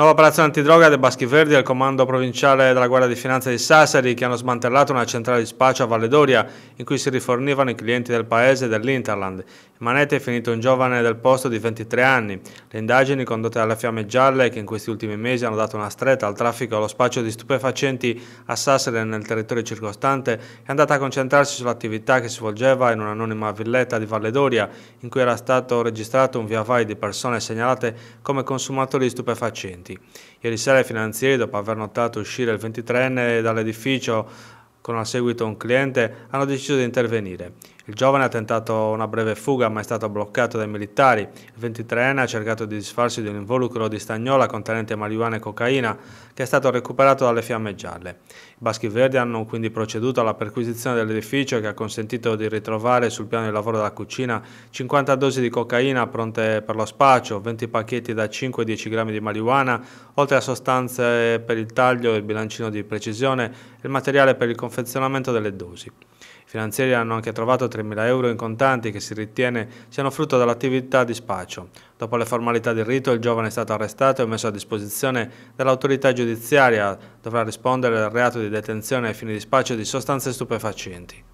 Nuova operazione antidroga dei Baschi Verdi al comando provinciale della Guardia di Finanza di Sassari che hanno smantellato una centrale di spaccio a Valledoria in cui si rifornivano i clienti del paese e dell'Interland. In manete è finito un giovane del posto di 23 anni. Le indagini condotte dalle Fiamme Gialle che in questi ultimi mesi hanno dato una stretta al traffico allo spaccio di stupefacenti a Sassari e nel territorio circostante è andata a concentrarsi sull'attività che si svolgeva in un'anonima villetta di Valledoria in cui era stato registrato un via vai di persone segnalate come consumatori di stupefacenti detenuti. Ieri sera i finanzieri, dopo aver notato uscire il 23enne dall'edificio con a seguito un cliente, hanno deciso di intervenire. Il giovane ha tentato una breve fuga ma è stato bloccato dai militari. Il 23enne ha cercato di disfarsi di un involucro di stagnola contenente marijuana e cocaina che è stato recuperato dalle fiamme gialle. I baschi verdi hanno quindi proceduto alla perquisizione dell'edificio che ha consentito di ritrovare sul piano di lavoro della cucina 50 dosi di cocaina pronte per lo spaccio, 20 pacchetti da 5 10 grammi di marijuana, oltre a sostanze per il taglio, e il bilancino di precisione il materiale per il confezionamento delle dosi. I finanzieri hanno anche trovato 3.000 euro in contanti che si ritiene siano frutto dell'attività di spaccio. Dopo le formalità del rito il giovane è stato arrestato e messo a disposizione dell'autorità giudiziaria. Dovrà rispondere al reato di detenzione ai fini di spaccio di sostanze stupefacenti.